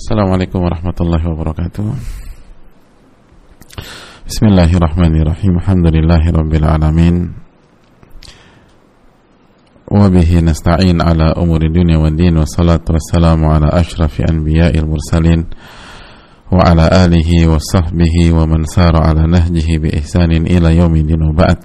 السلام عليكم ورحمة الله وبركاته بسم الله الرحمن الرحيم الحمد لله رب العالمين وبه نستعين على أمور الدنيا والدين والصلاة والسلام على أشرف أنبياء المرسلين وعلى آله وصحبه ومن سار على نهجه بإحسان إلى يوم الدين وبعد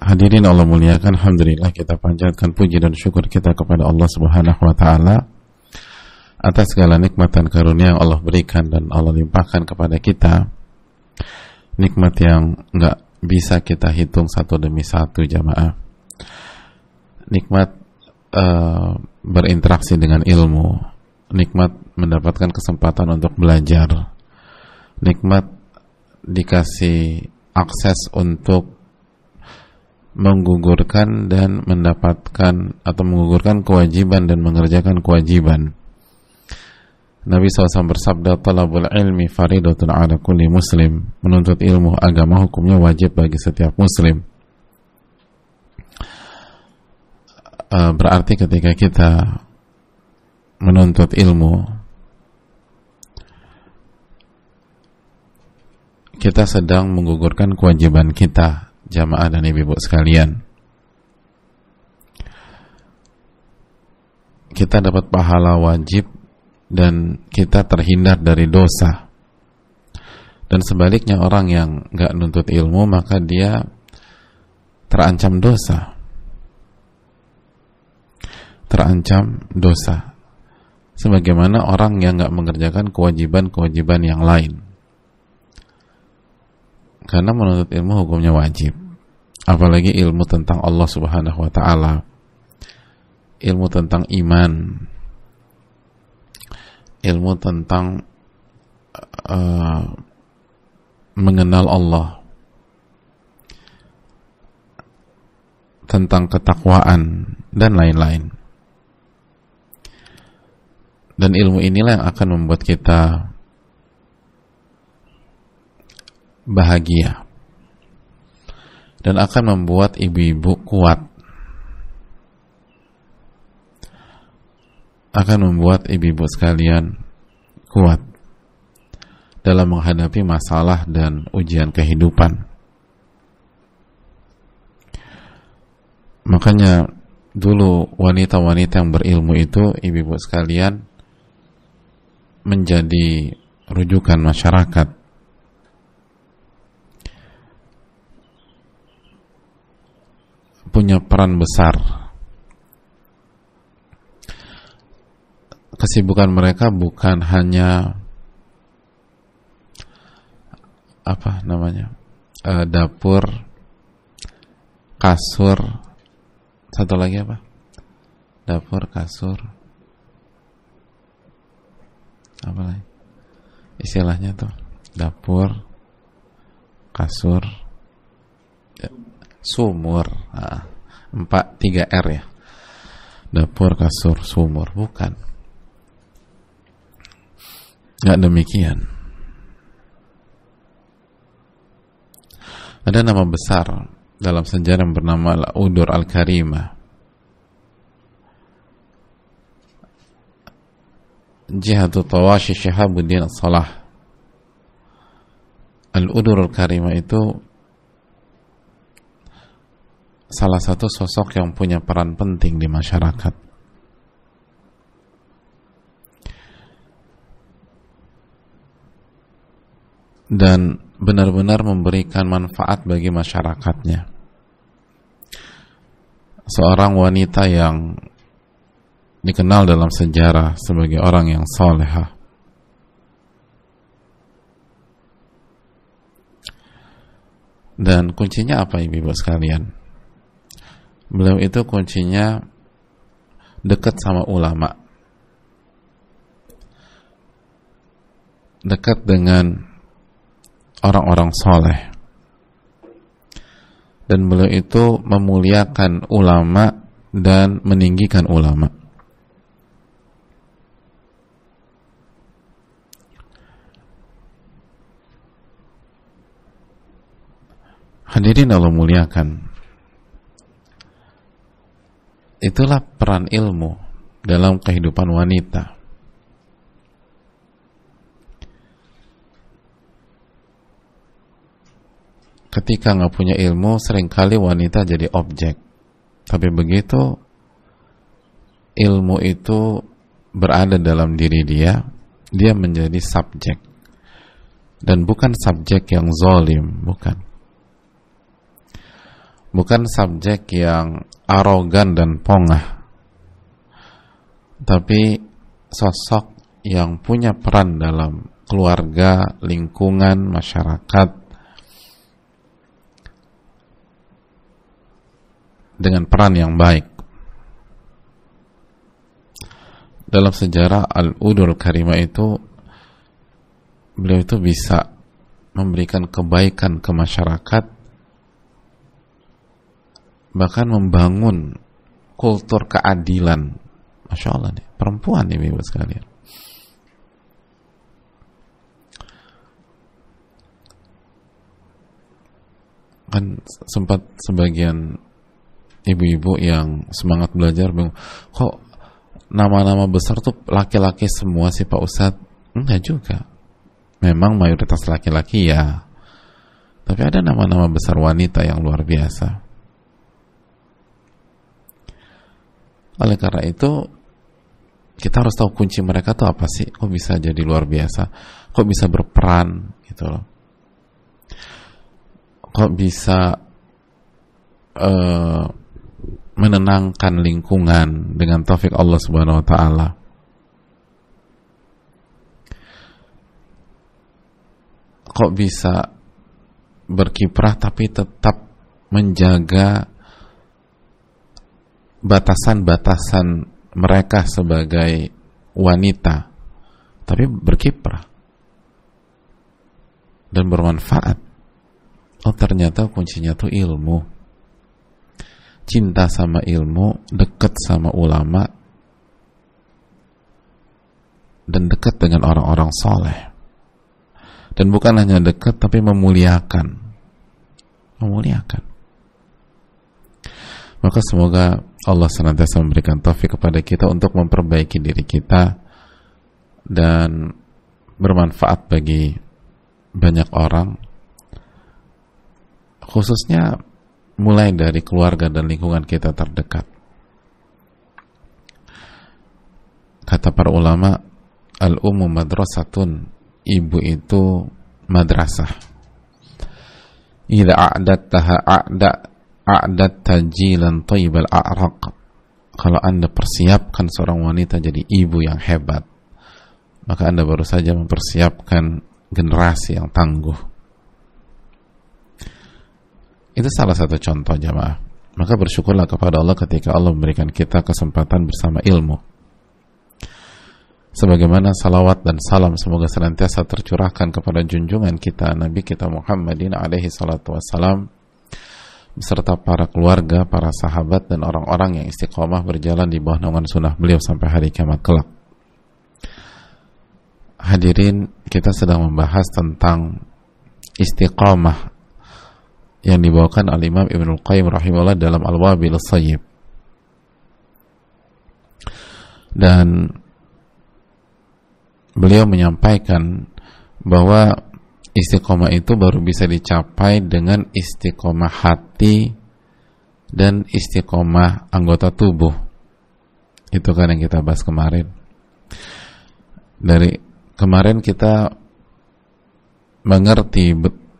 Hadirin Allah muliakan, Alhamdulillah kita panjatkan puji dan syukur kita kepada Allah Subhanahu Wa Taala atas segala nikmat dan karunia yang Allah berikan dan Allah limpahkan kepada kita nikmat yang nggak bisa kita hitung satu demi satu jamaah nikmat uh, berinteraksi dengan ilmu nikmat mendapatkan kesempatan untuk belajar nikmat dikasih akses untuk menggugurkan dan mendapatkan atau menggugurkan kewajiban dan mengerjakan kewajiban. Nabi SAW bersabda talabul ilmi faridatun ala kulli muslim menuntut ilmu agama hukumnya wajib bagi setiap muslim eh, berarti ketika kita menuntut ilmu kita sedang menggugurkan kewajiban kita jamaah dan ibu-ibu sekalian. Kita dapat pahala wajib dan kita terhindar dari dosa. Dan sebaliknya orang yang nggak nuntut ilmu maka dia terancam dosa. Terancam dosa. Sebagaimana orang yang nggak mengerjakan kewajiban-kewajiban yang lain. Karena menuntut ilmu hukumnya wajib apalagi ilmu tentang Allah Subhanahu wa taala ilmu tentang iman ilmu tentang uh, mengenal Allah tentang ketakwaan dan lain-lain dan ilmu inilah yang akan membuat kita bahagia dan akan membuat ibu-ibu kuat. Akan membuat ibu-ibu sekalian kuat dalam menghadapi masalah dan ujian kehidupan. Makanya dulu wanita-wanita yang berilmu itu ibu-ibu sekalian menjadi rujukan masyarakat punya peran besar. Kesibukan mereka bukan hanya apa namanya uh, dapur, kasur, satu lagi apa? Dapur, kasur, apa lagi? Istilahnya tuh dapur, kasur, sumur. Ah, empat, tiga R ya. Dapur, kasur, sumur. Bukan. nggak demikian. Ada nama besar dalam sejarah yang bernama Al-Udur al karima Jihadu Tawashi Syihabuddin Salah Al-Udur Al-Karimah itu salah satu sosok yang punya peran penting di masyarakat. Dan benar-benar memberikan manfaat bagi masyarakatnya. Seorang wanita yang dikenal dalam sejarah sebagai orang yang soleha Dan kuncinya apa ibu-ibu sekalian? beliau itu kuncinya dekat sama ulama dekat dengan orang-orang soleh dan beliau itu memuliakan ulama dan meninggikan ulama Hadirin Allah muliakan itulah peran ilmu dalam kehidupan wanita. Ketika nggak punya ilmu, seringkali wanita jadi objek. Tapi begitu ilmu itu berada dalam diri dia, dia menjadi subjek. Dan bukan subjek yang zolim, bukan bukan subjek yang arogan dan pongah tapi sosok yang punya peran dalam keluarga, lingkungan, masyarakat dengan peran yang baik. Dalam sejarah Al-Udul Karimah itu beliau itu bisa memberikan kebaikan ke masyarakat bahkan membangun kultur keadilan. Masya Allah nih, perempuan ini ibu sekalian. Kan sempat sebagian ibu-ibu yang semangat belajar bingung, kok nama-nama besar tuh laki-laki semua sih Pak Ustadz? Enggak juga. Memang mayoritas laki-laki ya. Tapi ada nama-nama besar wanita yang luar biasa. Oleh karena itu, kita harus tahu kunci mereka tuh apa sih? Kok bisa jadi luar biasa? Kok bisa berperan gitu loh? Kok bisa uh, menenangkan lingkungan dengan taufik Allah Subhanahu wa taala? Kok bisa berkiprah tapi tetap menjaga batasan-batasan mereka sebagai wanita, tapi berkiprah dan bermanfaat. Oh ternyata kuncinya tuh ilmu. Cinta sama ilmu, dekat sama ulama, dan dekat dengan orang-orang soleh. Dan bukan hanya dekat, tapi memuliakan. Memuliakan. Maka semoga Allah senantiasa memberikan taufik kepada kita untuk memperbaiki diri kita dan bermanfaat bagi banyak orang khususnya mulai dari keluarga dan lingkungan kita terdekat kata para ulama al ummu madrasatun ibu itu madrasah Ida a'dat taha a'da a'dad tajilan tayyibal a'raq kalau anda persiapkan seorang wanita jadi ibu yang hebat maka anda baru saja mempersiapkan generasi yang tangguh itu salah satu contoh jamaah maka bersyukurlah kepada Allah ketika Allah memberikan kita kesempatan bersama ilmu sebagaimana salawat dan salam semoga senantiasa tercurahkan kepada junjungan kita Nabi kita Muhammadin alaihi salatu wassalam beserta para keluarga, para sahabat dan orang-orang yang istiqomah berjalan di bawah naungan sunnah beliau sampai hari kiamat kelak. Hadirin, kita sedang membahas tentang istiqomah yang dibawakan oleh Imam Ibnul Qayyim rahimahullah dalam Al-Wabil Sayyib. Dan beliau menyampaikan bahwa istiqomah itu baru bisa dicapai dengan istiqomah hati dan istiqomah anggota tubuh itu kan yang kita bahas kemarin dari kemarin kita mengerti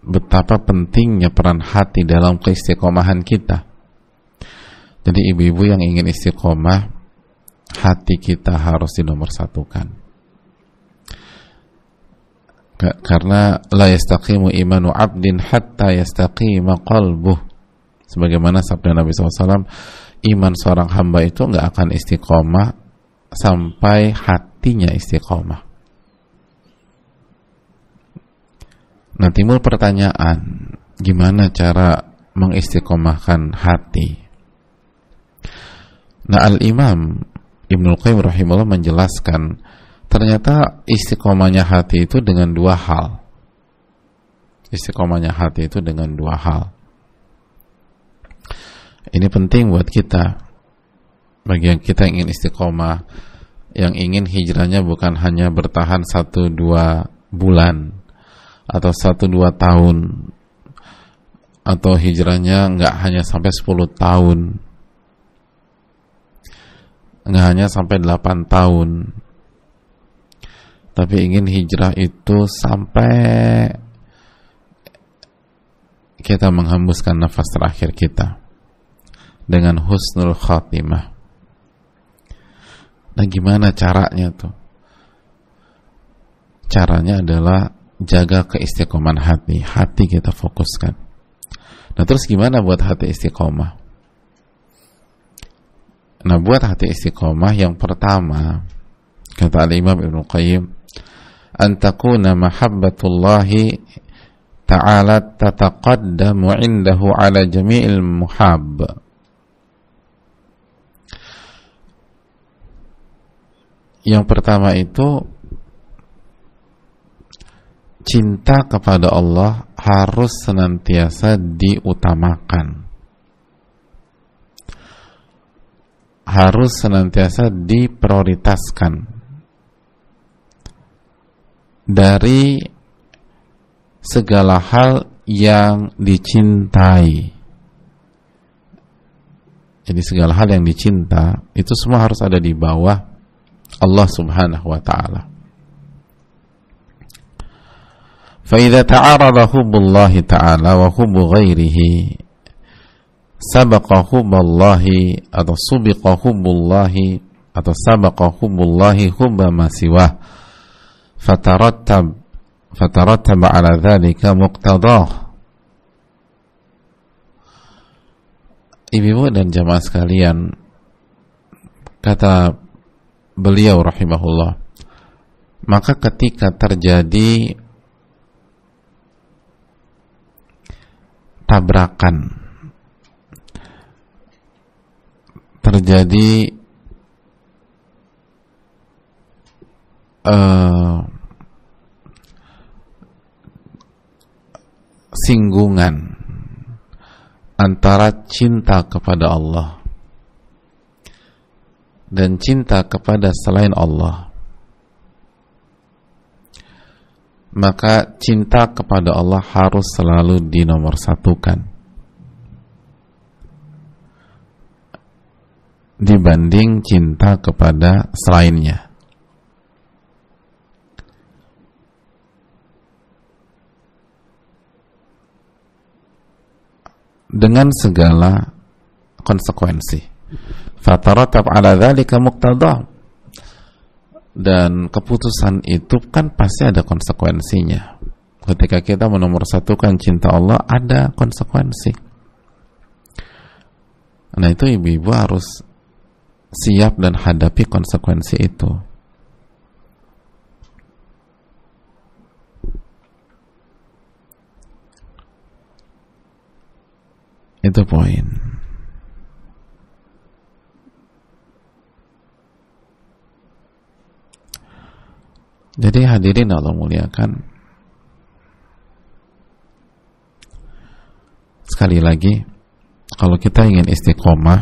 betapa pentingnya peran hati dalam keistiqomahan kita jadi ibu-ibu yang ingin istiqomah hati kita harus dinomorsatukan karena la yastaqimu imanu abdin hatta yastaqima qalbuh sebagaimana sabda Nabi SAW iman seorang hamba itu nggak akan istiqomah sampai hatinya istiqomah nah timbul pertanyaan gimana cara mengistiqomahkan hati nah al-imam Ibnu Qayyim rahimahullah menjelaskan Ternyata istiqomahnya hati itu dengan dua hal. Istiqomahnya hati itu dengan dua hal. Ini penting buat kita. Bagi yang kita ingin istiqomah, yang ingin hijrahnya bukan hanya bertahan satu dua bulan atau satu dua tahun atau hijrahnya nggak hanya sampai sepuluh tahun nggak hanya sampai delapan tahun tapi ingin hijrah itu sampai kita menghembuskan nafas terakhir kita dengan husnul khatimah. Nah, gimana caranya tuh? Caranya adalah jaga keistiqoman hati. Hati kita fokuskan. Nah, terus gimana buat hati istiqomah? Nah, buat hati istiqomah yang pertama kata Al Imam Ibn Qayyim an takuna mahabbatullahi ta'ala tataqaddamu indahu ala jami'il muhab yang pertama itu cinta kepada Allah harus senantiasa diutamakan harus senantiasa diprioritaskan dari segala hal yang dicintai. Jadi segala hal yang dicinta itu semua harus ada di bawah Allah Subhanahu wa taala. فإذا تعارض حب الله تعالى وحب atau سبق atau سبق حب الله fatarattab fatarattab ala dhalika muqtadah Ibu-ibu dan jamaah sekalian kata beliau rahimahullah maka ketika terjadi tabrakan terjadi Eh, singgungan antara cinta kepada Allah dan cinta kepada selain Allah maka cinta kepada Allah harus selalu satukan dibanding cinta kepada selainnya. dengan segala konsekuensi. Fatarakab ala dzalika muqtada. Dan keputusan itu kan pasti ada konsekuensinya. Ketika kita menomorsatukan cinta Allah, ada konsekuensi. Nah itu ibu-ibu harus siap dan hadapi konsekuensi itu. Itu poin. Jadi hadirin Allah muliakan. Sekali lagi, kalau kita ingin istiqomah,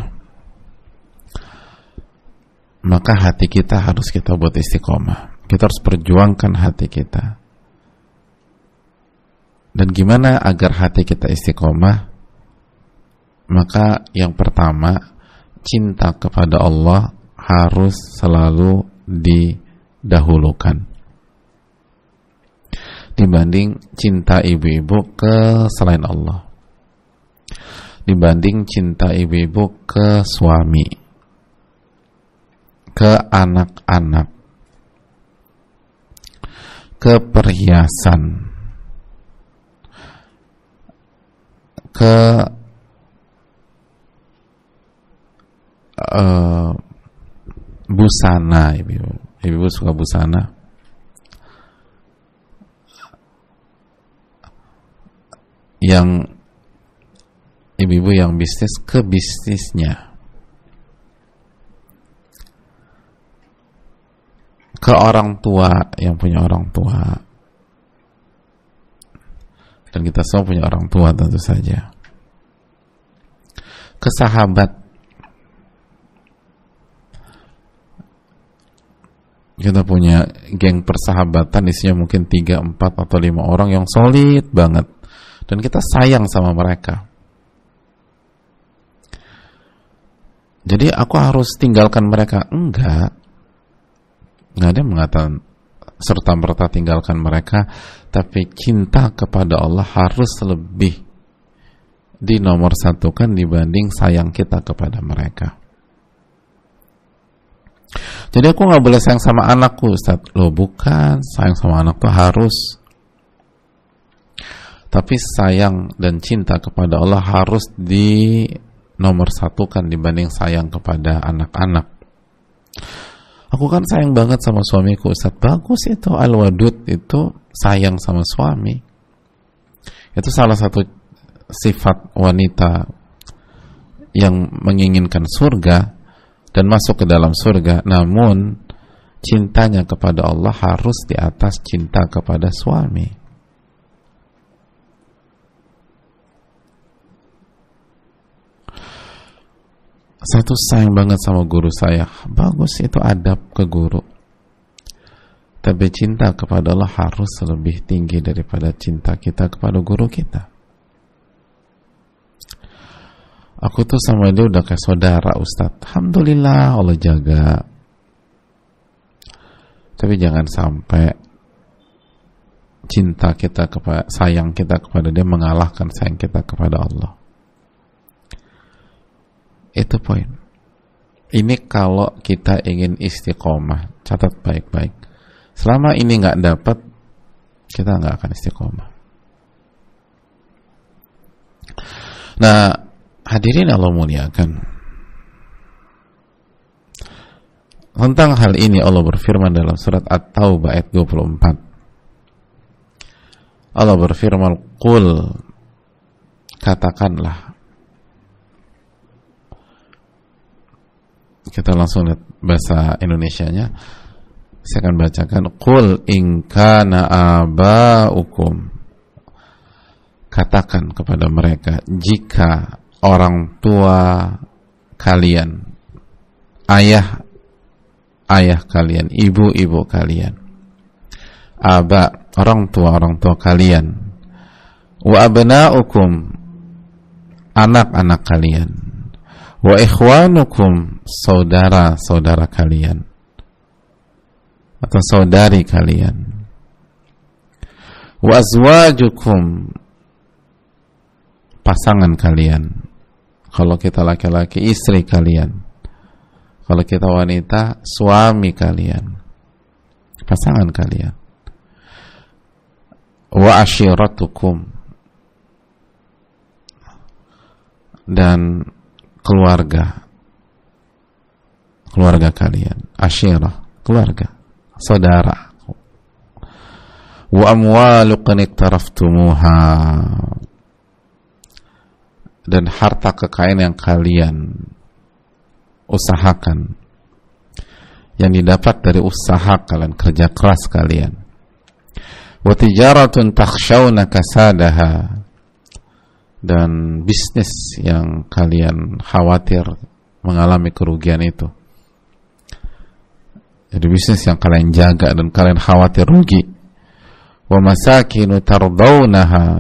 maka hati kita harus kita buat istiqomah. Kita harus perjuangkan hati kita. Dan gimana agar hati kita istiqomah? maka yang pertama cinta kepada Allah harus selalu didahulukan dibanding cinta ibu-ibu ke selain Allah dibanding cinta ibu-ibu ke suami ke anak-anak ke perhiasan ke Eh, busana ibu ibu suka busana yang ibu-ibu yang bisnis ke bisnisnya ke orang tua yang punya orang tua dan kita semua punya orang tua tentu saja ke sahabat kita punya geng persahabatan isinya mungkin 3, 4 atau 5 orang yang solid banget dan kita sayang sama mereka jadi aku harus tinggalkan mereka enggak nggak ada yang mengatakan serta merta tinggalkan mereka tapi cinta kepada Allah harus lebih di nomor satukan dibanding sayang kita kepada mereka jadi aku nggak boleh sayang sama anakku, Ustaz. Loh, bukan. Sayang sama anak tuh harus. Tapi sayang dan cinta kepada Allah harus di nomor satu kan dibanding sayang kepada anak-anak. Aku kan sayang banget sama suamiku, Ustaz. Bagus itu, al-wadud itu sayang sama suami. Itu salah satu sifat wanita yang menginginkan surga dan masuk ke dalam surga namun cintanya kepada Allah harus di atas cinta kepada suami satu sayang banget sama guru saya bagus itu adab ke guru tapi cinta kepada Allah harus lebih tinggi daripada cinta kita kepada guru kita Aku tuh sama dia udah kayak saudara Ustaz. Alhamdulillah Allah jaga. Tapi jangan sampai cinta kita kepada sayang kita kepada dia mengalahkan sayang kita kepada Allah. Itu poin. Ini kalau kita ingin istiqomah, catat baik-baik. Selama ini nggak dapat, kita nggak akan istiqomah. Nah, Hadirin Allah muliakan. Tentang hal ini Allah berfirman dalam surat At-Taubah ayat 24. Allah berfirman, "Qul katakanlah." Kita langsung lihat bahasa Indonesia nya Saya akan bacakan Qul inkana na'aba aba'ukum Katakan kepada mereka Jika orang tua kalian, ayah ayah kalian, ibu-ibu kalian, aba orang tua orang tua kalian, wa abnaukum anak-anak kalian, wa ikhwanukum saudara-saudara kalian atau saudari kalian. Wa azwajukum pasangan kalian kalau kita laki-laki, istri kalian. Kalau kita wanita, suami kalian. Pasangan kalian. Wa ashiratukum. Dan keluarga. Keluarga kalian. Ashirah. Keluarga. Saudara. Wa amwalukan iktaraftumuha dan harta kekayaan yang kalian usahakan yang didapat dari usaha kalian kerja keras kalian wa tijaratun kasadaha dan bisnis yang kalian khawatir mengalami kerugian itu jadi bisnis yang kalian jaga dan kalian khawatir rugi wa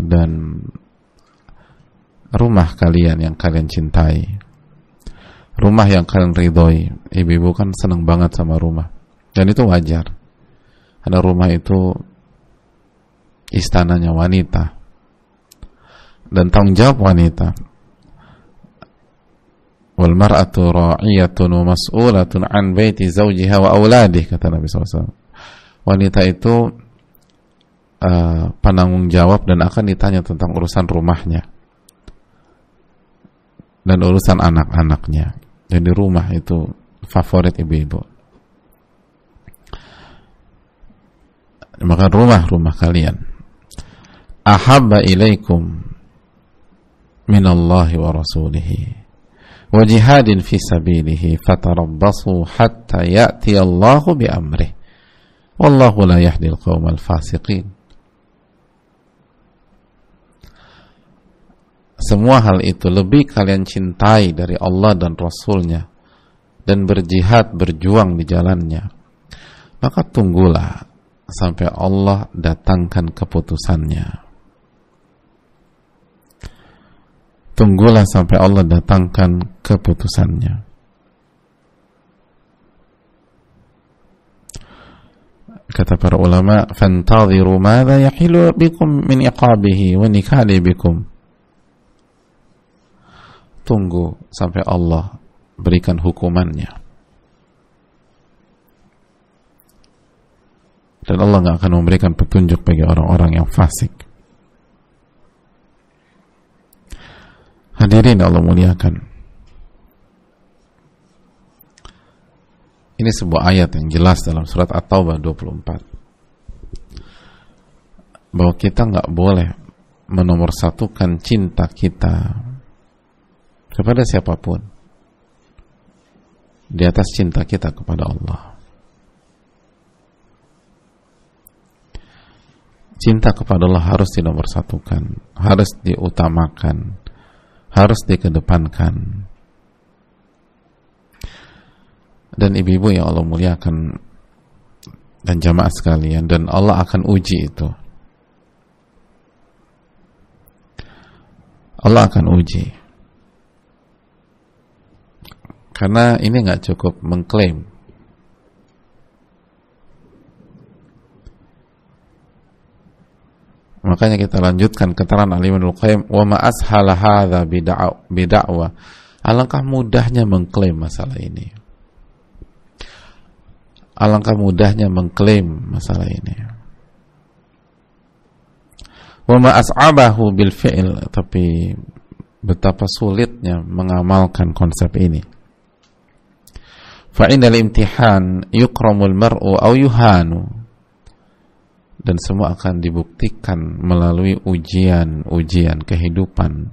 dan rumah kalian yang kalian cintai rumah yang kalian ridhoi ibu-ibu kan seneng banget sama rumah dan itu wajar karena rumah itu istananya wanita dan tanggung jawab wanita wal mar'atu ra'iyatun wa mas'ulatun an baiti zawjiha wa awladih kata Nabi SAW wanita itu uh, penanggung jawab dan akan ditanya tentang urusan rumahnya dan urusan anak-anaknya. Jadi rumah itu favorit ibu-ibu. Maka rumah-rumah kalian. Ahabba ilaikum minallahi wa rasulihi wa jihadin fi sabilihi fatarabbasu hatta ya'ti Allahu bi amrih wallahu la yahdil qawmal fasiqin semua hal itu lebih kalian cintai dari Allah dan Rasulnya dan berjihad berjuang di jalannya maka tunggulah sampai Allah datangkan keputusannya tunggulah sampai Allah datangkan keputusannya kata para ulama fantaziru madha yahilu bikum min iqabihi wa nikali bikum tunggu sampai Allah berikan hukumannya. Dan Allah nggak akan memberikan petunjuk bagi orang-orang yang fasik. Hadirin Allah muliakan. Ini sebuah ayat yang jelas dalam surat At-Taubah 24. Bahwa kita nggak boleh menomorsatukan cinta kita kepada siapapun di atas cinta kita kepada Allah. Cinta kepada Allah harus dinomorsatukan, harus diutamakan, harus dikedepankan. Dan ibu-ibu yang Allah muliakan dan jamaah sekalian dan Allah akan uji itu. Allah akan uji karena ini nggak cukup mengklaim. Makanya kita lanjutkan keterangan Ali bin Qayyim wa ma ashala hadza bid'a'wa. Alangkah mudahnya mengklaim masalah ini. Alangkah mudahnya mengklaim masalah ini. Wa ma as'abahu bil fi'l tapi betapa sulitnya mengamalkan konsep ini. Fa'inal imtihan yukramul mar'u au yuhanu. Dan semua akan dibuktikan melalui ujian-ujian kehidupan.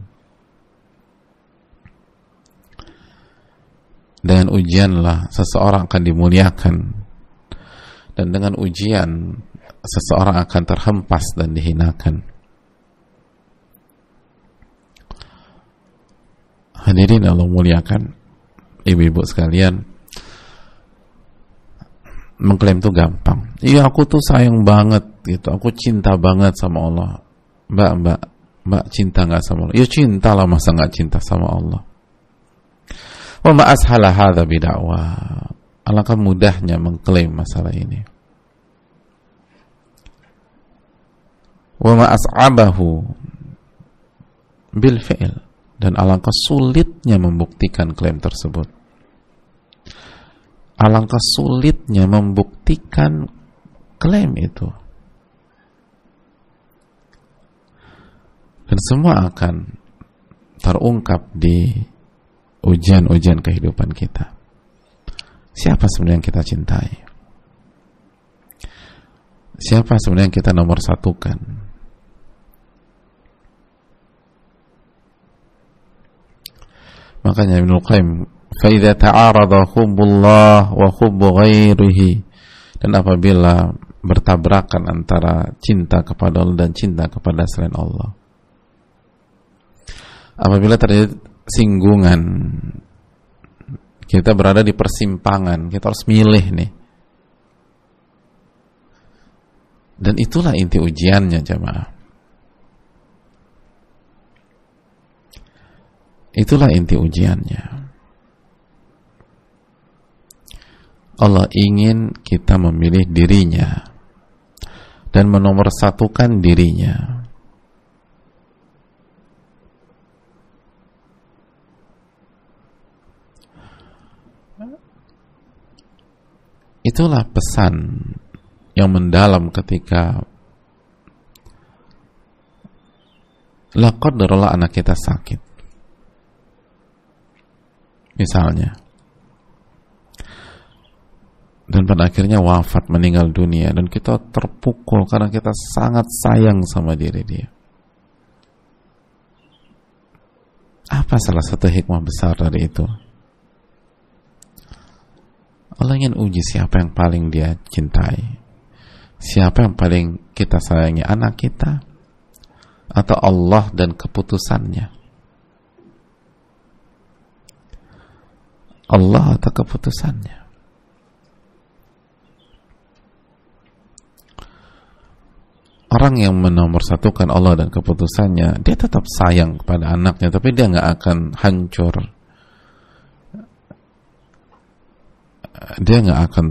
Dengan ujianlah seseorang akan dimuliakan. Dan dengan ujian seseorang akan terhempas dan dihinakan. Hadirin Allah muliakan, ibu-ibu sekalian, mengklaim itu gampang. Iya aku tuh sayang banget gitu, aku cinta banget sama Allah. Mbak, mbak, mbak cinta nggak sama Allah? Ya cinta lah masa nggak cinta sama Allah. Wa Alangkah mudahnya mengklaim masalah ini. Wa ma as'abahu bil fi'il dan alangkah sulitnya membuktikan klaim tersebut alangkah sulitnya membuktikan klaim itu. Dan semua akan terungkap di ujian-ujian kehidupan kita. Siapa sebenarnya yang kita cintai? Siapa sebenarnya yang kita nomor satukan? Makanya Ibnul Qayyim فإذا تعارض حب الله wa غيره dan apabila bertabrakan antara cinta kepada Allah dan cinta kepada selain Allah apabila terjadi singgungan kita berada di persimpangan kita harus milih nih dan itulah inti ujiannya jemaah itulah inti ujiannya Allah ingin kita memilih dirinya dan menomorsatukan dirinya. Itulah pesan yang mendalam ketika lakodarullah anak kita sakit. Misalnya, dan pada akhirnya wafat meninggal dunia dan kita terpukul karena kita sangat sayang sama diri dia. Apa salah satu hikmah besar dari itu? Allah ingin uji siapa yang paling dia cintai. Siapa yang paling kita sayangi? Anak kita? Atau Allah dan keputusannya? Allah atau keputusannya? orang yang menomorsatukan Allah dan keputusannya dia tetap sayang kepada anaknya tapi dia nggak akan hancur dia nggak akan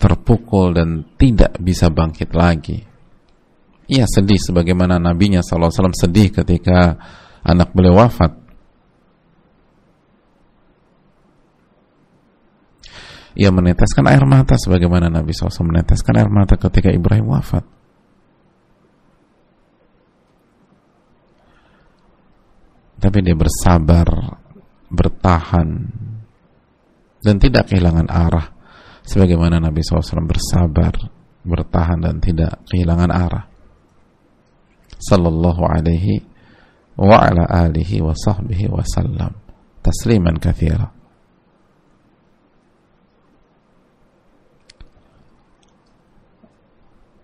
terpukul dan tidak bisa bangkit lagi ia sedih sebagaimana nabinya SAW sedih ketika anak beliau wafat ia meneteskan air mata sebagaimana Nabi SAW meneteskan air mata ketika Ibrahim wafat tapi dia bersabar, bertahan, dan tidak kehilangan arah, sebagaimana Nabi SAW bersabar, bertahan dan tidak kehilangan arah. Sallallahu alaihi wa ala alihi wa sahbihi wa sallam. Tasliman kathira.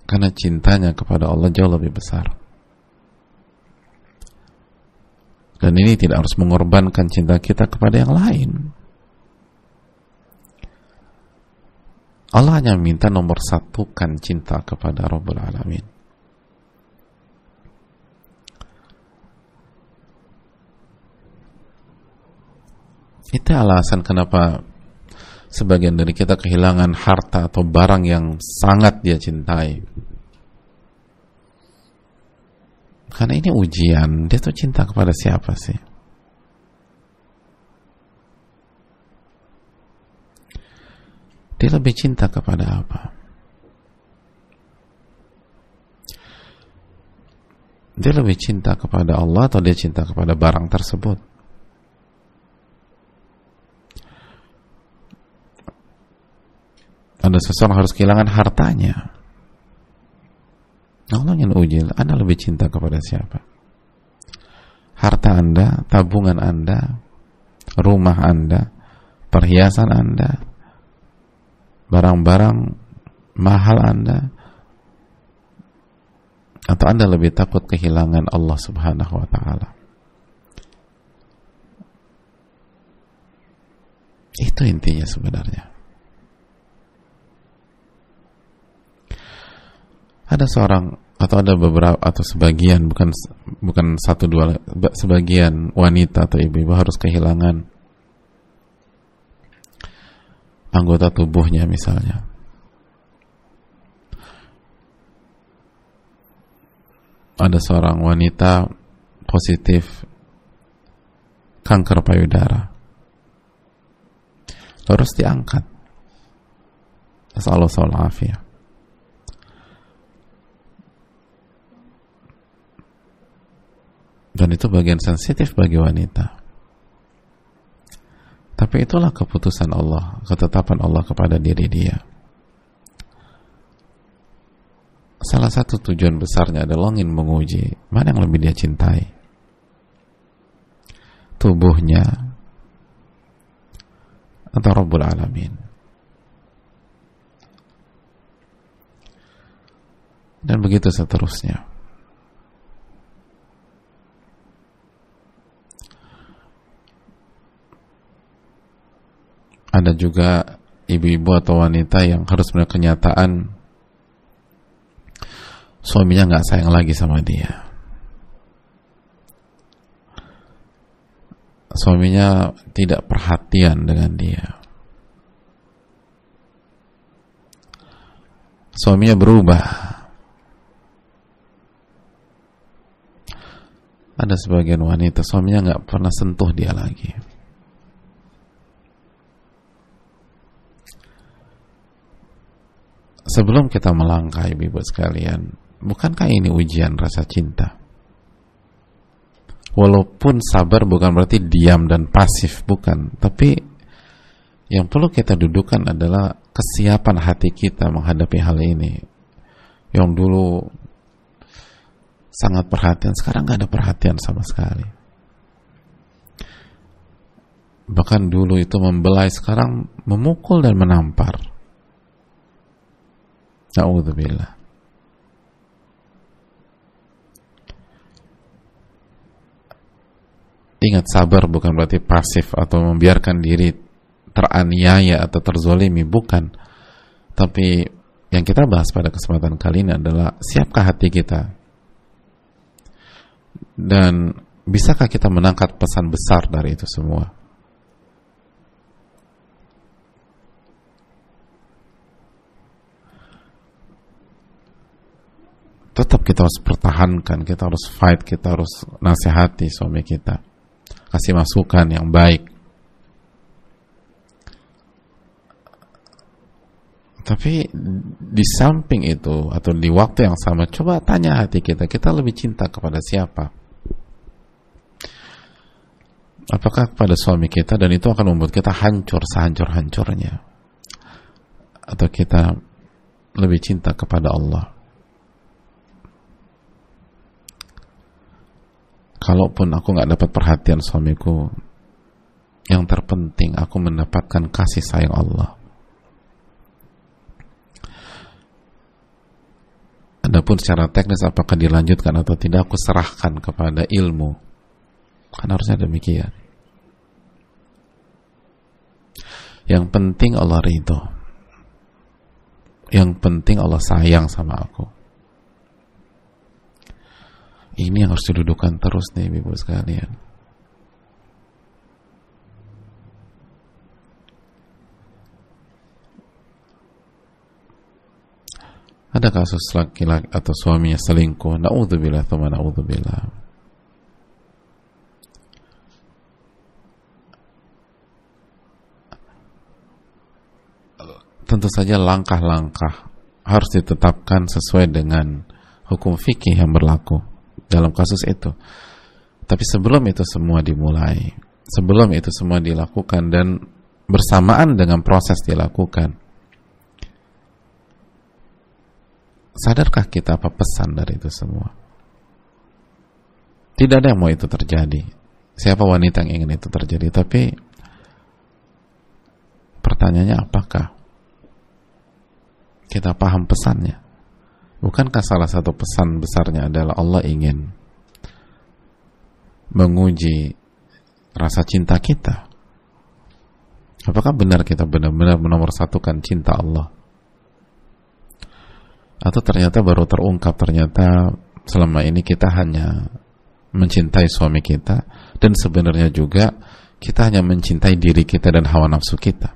Karena cintanya kepada Allah jauh lebih besar. Dan ini tidak harus mengorbankan cinta kita kepada yang lain. Allah hanya minta nomor satukan cinta kepada Rabbul Alamin. Itu alasan kenapa sebagian dari kita kehilangan harta atau barang yang sangat dia cintai Karena ini ujian, dia tuh cinta kepada siapa sih? Dia lebih cinta kepada apa? Dia lebih cinta kepada Allah atau dia cinta kepada barang tersebut? Ada seseorang harus kehilangan hartanya. Allah ingin uji, Anda lebih cinta kepada siapa? Harta Anda, tabungan Anda, rumah Anda, perhiasan Anda, barang-barang mahal Anda, atau Anda lebih takut kehilangan Allah Subhanahu wa Ta'ala? Itu intinya sebenarnya. ada seorang atau ada beberapa atau sebagian bukan bukan satu dua sebagian wanita atau ibu-ibu harus kehilangan anggota tubuhnya misalnya ada seorang wanita positif kanker payudara harus diangkat Assalamualaikum warahmatullahi wabarakatuh dan itu bagian sensitif bagi wanita tapi itulah keputusan Allah ketetapan Allah kepada diri dia salah satu tujuan besarnya adalah ingin menguji mana yang lebih dia cintai tubuhnya atau Rabbul Alamin dan begitu seterusnya ada juga ibu-ibu atau wanita yang harus melihat kenyataan suaminya nggak sayang lagi sama dia suaminya tidak perhatian dengan dia suaminya berubah ada sebagian wanita suaminya nggak pernah sentuh dia lagi Sebelum kita melangkah ibu sekalian, bukankah ini ujian rasa cinta? Walaupun sabar bukan berarti diam dan pasif, bukan. Tapi yang perlu kita dudukan adalah kesiapan hati kita menghadapi hal ini. Yang dulu sangat perhatian, sekarang nggak ada perhatian sama sekali. Bahkan dulu itu membelai, sekarang memukul dan menampar Na'udzubillah. Ingat sabar bukan berarti pasif atau membiarkan diri teraniaya atau terzolimi, bukan. Tapi yang kita bahas pada kesempatan kali ini adalah siapkah hati kita? Dan bisakah kita menangkap pesan besar dari itu semua? tetap kita harus pertahankan, kita harus fight, kita harus nasihati suami kita. Kasih masukan yang baik. Tapi di samping itu atau di waktu yang sama coba tanya hati kita, kita lebih cinta kepada siapa? Apakah kepada suami kita dan itu akan membuat kita hancur sehancur-hancurnya? Atau kita lebih cinta kepada Allah? kalaupun aku nggak dapat perhatian suamiku yang terpenting aku mendapatkan kasih sayang Allah Adapun secara teknis apakah dilanjutkan atau tidak aku serahkan kepada ilmu. Kan harusnya demikian. Yang penting Allah ridho. Yang penting Allah sayang sama aku. Ini yang harus didudukan terus nih ibu sekalian. Ada kasus laki-laki atau suaminya selingkuh. Na'udzubillah, teman na'udzubillah. Tentu saja langkah-langkah harus ditetapkan sesuai dengan hukum fikih yang berlaku dalam kasus itu. Tapi sebelum itu semua dimulai, sebelum itu semua dilakukan dan bersamaan dengan proses dilakukan, sadarkah kita apa pesan dari itu semua? Tidak ada yang mau itu terjadi. Siapa wanita yang ingin itu terjadi? Tapi pertanyaannya apakah kita paham pesannya? Bukankah salah satu pesan besarnya adalah Allah ingin menguji rasa cinta kita? Apakah benar kita benar-benar menomorsatukan cinta Allah? Atau ternyata baru terungkap ternyata selama ini kita hanya mencintai suami kita dan sebenarnya juga kita hanya mencintai diri kita dan hawa nafsu kita.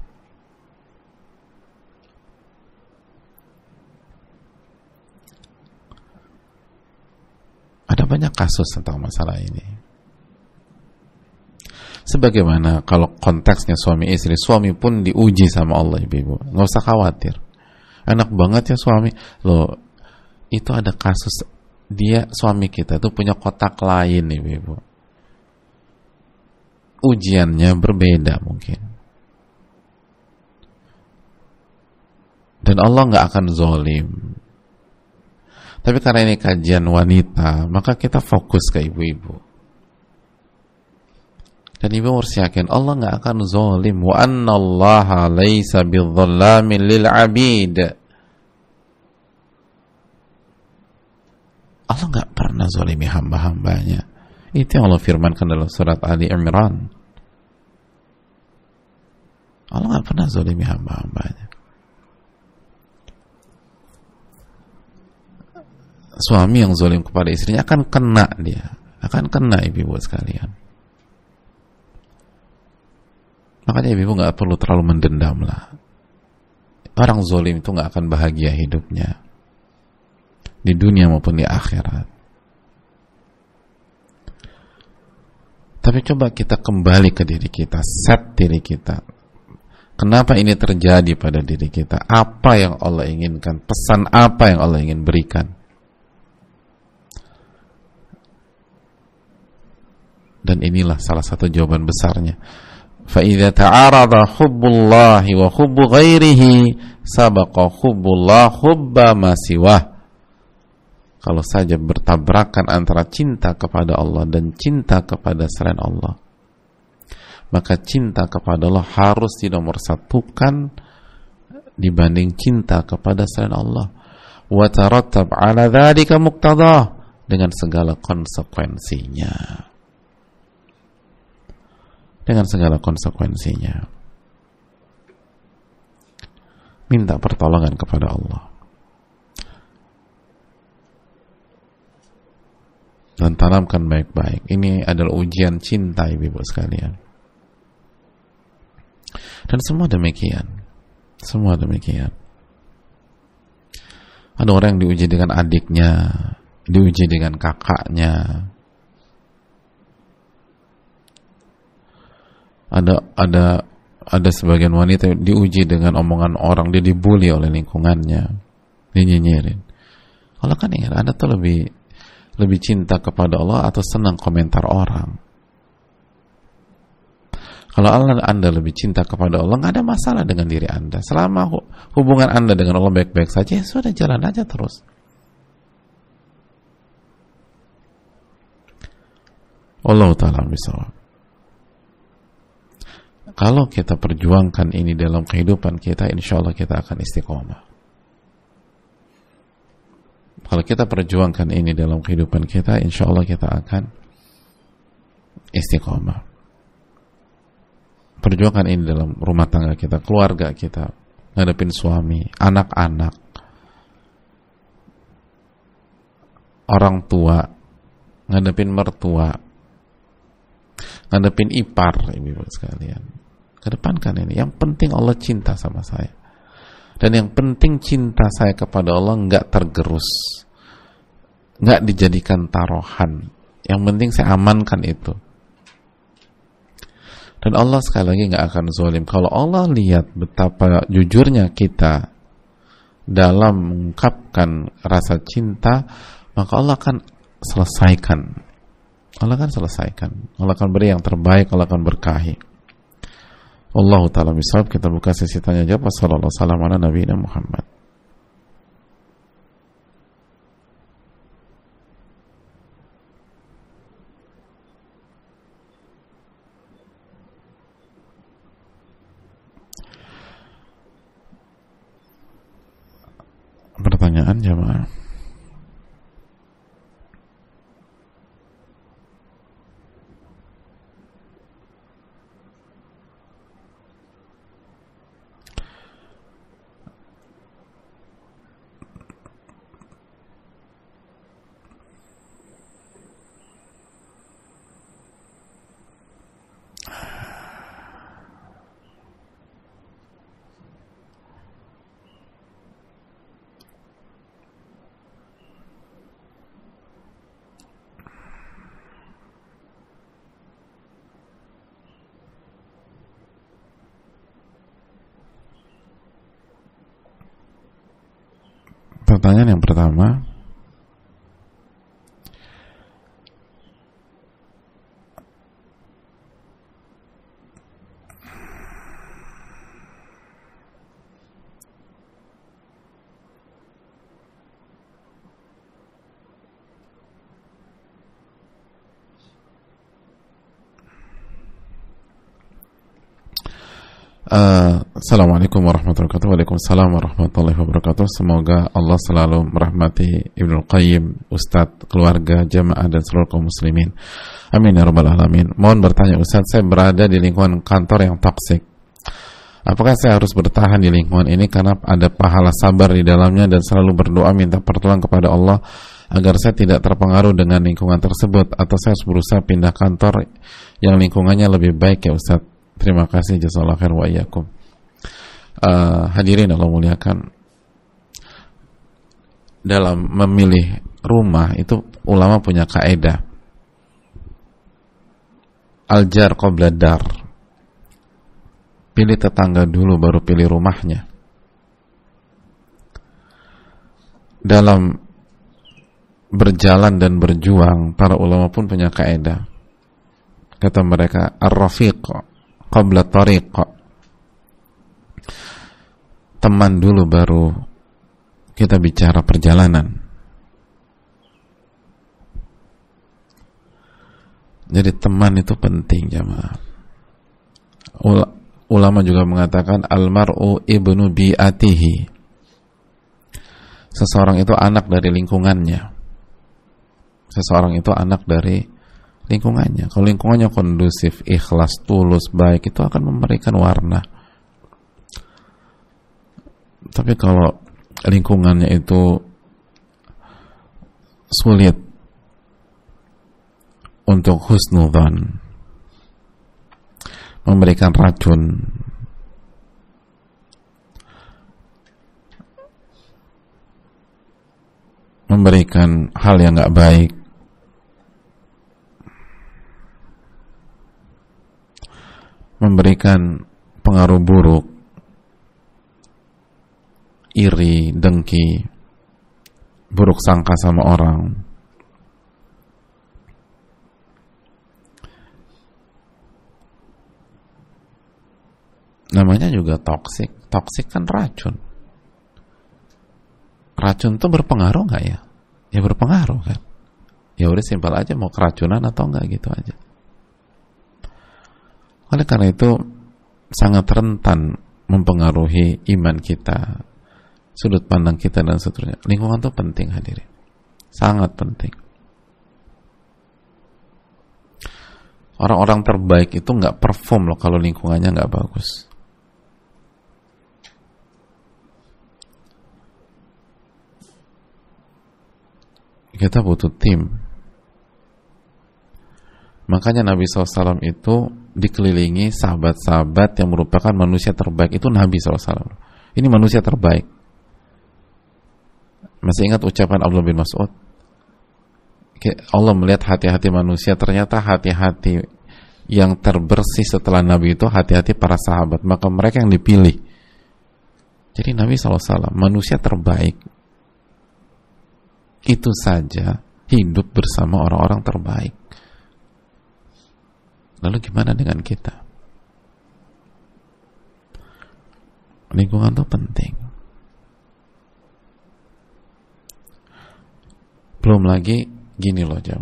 banyak kasus tentang masalah ini. Sebagaimana kalau konteksnya suami istri, suami pun diuji sama Allah ibu-ibu. Nggak usah khawatir. Enak banget ya suami. lo, itu ada kasus dia suami kita itu punya kotak lain ibu-ibu. Ujiannya berbeda mungkin. Dan Allah nggak akan zolim tapi karena ini kajian wanita, maka kita fokus ke ibu-ibu. Dan ibu harus yakin Allah nggak akan zalim, Wa anna Allah laisa bidzallamin lil abid. Allah nggak pernah zalimi hamba-hambanya. Itu yang Allah firmankan dalam surat Ali Imran. Allah nggak pernah zalimi hamba-hambanya. suami yang zolim kepada istrinya akan kena dia akan kena ibu-ibu sekalian makanya ibu-ibu nggak perlu terlalu mendendam lah orang zolim itu nggak akan bahagia hidupnya di dunia maupun di akhirat Tapi coba kita kembali ke diri kita, set diri kita. Kenapa ini terjadi pada diri kita? Apa yang Allah inginkan? Pesan apa yang Allah ingin berikan? dan inilah salah satu jawaban besarnya فَإِذَا تَعَارَضَ حُبُّ اللَّهِ وَحُبُّ غَيْرِهِ سَبَقَ حُبُّ اللَّهِ حُبَّ مَا kalau saja bertabrakan antara cinta kepada Allah dan cinta kepada selain Allah maka cinta kepada Allah harus dinomor satukan dibanding cinta kepada selain Allah wa tarattab ala dzalika dengan segala konsekuensinya dengan segala konsekuensinya. Minta pertolongan kepada Allah. Dan tanamkan baik-baik. Ini adalah ujian cinta ibu-ibu sekalian. Dan semua demikian. Semua demikian. Ada orang yang diuji dengan adiknya, diuji dengan kakaknya, ada ada ada sebagian wanita diuji dengan omongan orang dia dibully oleh lingkungannya dia nyinyirin kalau kan ingat anda tuh lebih lebih cinta kepada Allah atau senang komentar orang kalau Allah anda lebih cinta kepada Allah nggak ada masalah dengan diri anda selama hubungan anda dengan Allah baik-baik saja ya sudah jalan aja terus Allah taala bisawab kalau kita perjuangkan ini dalam kehidupan kita, insya Allah kita akan istiqomah. Kalau kita perjuangkan ini dalam kehidupan kita, insya Allah kita akan istiqomah. Perjuangkan ini dalam rumah tangga kita, keluarga kita, ngadepin suami, anak-anak, orang tua, ngadepin mertua, ngadepin ipar, ibu-ibu sekalian, kedepankan ini yang penting Allah cinta sama saya dan yang penting cinta saya kepada Allah nggak tergerus nggak dijadikan taruhan yang penting saya amankan itu dan Allah sekali lagi nggak akan zolim kalau Allah lihat betapa jujurnya kita dalam mengungkapkan rasa cinta maka Allah akan selesaikan Allah akan selesaikan Allah akan beri yang terbaik Allah akan berkahi Allah taala misal kita buka sesi tanya jawab sallallahu alaihi wasallam Nabi Muhammad pertanyaan jemaah pertanyaan yang pertama Uh, Assalamualaikum warahmatullahi wabarakatuh Waalaikumsalam warahmatullahi wabarakatuh Semoga Allah selalu merahmati Ibnu Qayyim, Ustadz, keluarga, jamaah dan seluruh kaum muslimin Amin ya rabbal alamin Mohon bertanya Ustadz, saya berada di lingkungan kantor yang toksik Apakah saya harus bertahan di lingkungan ini karena ada pahala sabar di dalamnya dan selalu berdoa minta pertolongan kepada Allah agar saya tidak terpengaruh dengan lingkungan tersebut atau saya harus berusaha pindah kantor yang lingkungannya lebih baik ya ustadz? Terima kasih jazakallahu khair wa iyyakum uh, hadirin Allah muliakan dalam memilih rumah itu ulama punya kaedah aljar qabla dar pilih tetangga dulu baru pilih rumahnya dalam berjalan dan berjuang para ulama pun punya kaedah kata mereka ar-rafiq qabla tariq teman dulu baru kita bicara perjalanan. Jadi teman itu penting jamaah. Ulama juga mengatakan almaru ibnu biatihi. Seseorang itu anak dari lingkungannya. Seseorang itu anak dari lingkungannya. Kalau lingkungannya kondusif, ikhlas, tulus, baik itu akan memberikan warna tapi kalau lingkungannya itu sulit untuk husnudzan memberikan racun memberikan hal yang gak baik memberikan pengaruh buruk iri, dengki, buruk sangka sama orang. Namanya juga toksik. Toksik kan racun. Racun tuh berpengaruh nggak ya? Ya berpengaruh kan. Ya udah simpel aja mau keracunan atau enggak gitu aja. Oleh karena itu sangat rentan mempengaruhi iman kita, sudut pandang kita dan seterusnya. Lingkungan itu penting hadirin. Sangat penting. Orang-orang terbaik itu nggak perform loh kalau lingkungannya nggak bagus. Kita butuh tim. Makanya Nabi SAW itu dikelilingi sahabat-sahabat yang merupakan manusia terbaik. Itu Nabi SAW. Ini manusia terbaik masih ingat ucapan Abdul bin Mas'ud? Allah melihat hati-hati manusia, ternyata hati-hati yang terbersih setelah Nabi itu hati-hati para sahabat, maka mereka yang dipilih. Jadi Nabi SAW, manusia terbaik itu saja hidup bersama orang-orang terbaik. Lalu gimana dengan kita? Lingkungan itu penting. belum lagi gini loh jam